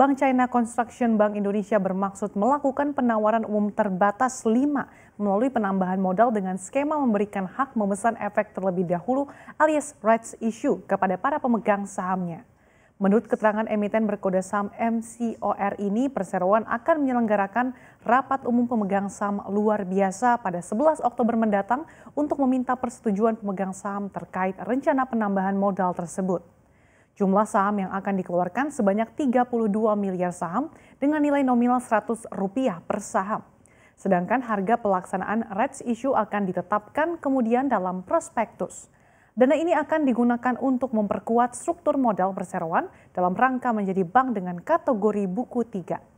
Bank China Construction Bank Indonesia bermaksud melakukan penawaran umum terbatas 5 melalui penambahan modal dengan skema memberikan hak memesan efek terlebih dahulu alias rights issue kepada para pemegang sahamnya. Menurut keterangan emiten berkode saham MCOR ini, perseroan akan menyelenggarakan rapat umum pemegang saham luar biasa pada 11 Oktober mendatang untuk meminta persetujuan pemegang saham terkait rencana penambahan modal tersebut. Jumlah saham yang akan dikeluarkan sebanyak 32 miliar saham dengan nilai nominal Rp100 per saham. Sedangkan harga pelaksanaan rights issue akan ditetapkan kemudian dalam prospektus. Dana ini akan digunakan untuk memperkuat struktur modal perseroan dalam rangka menjadi bank dengan kategori buku 3.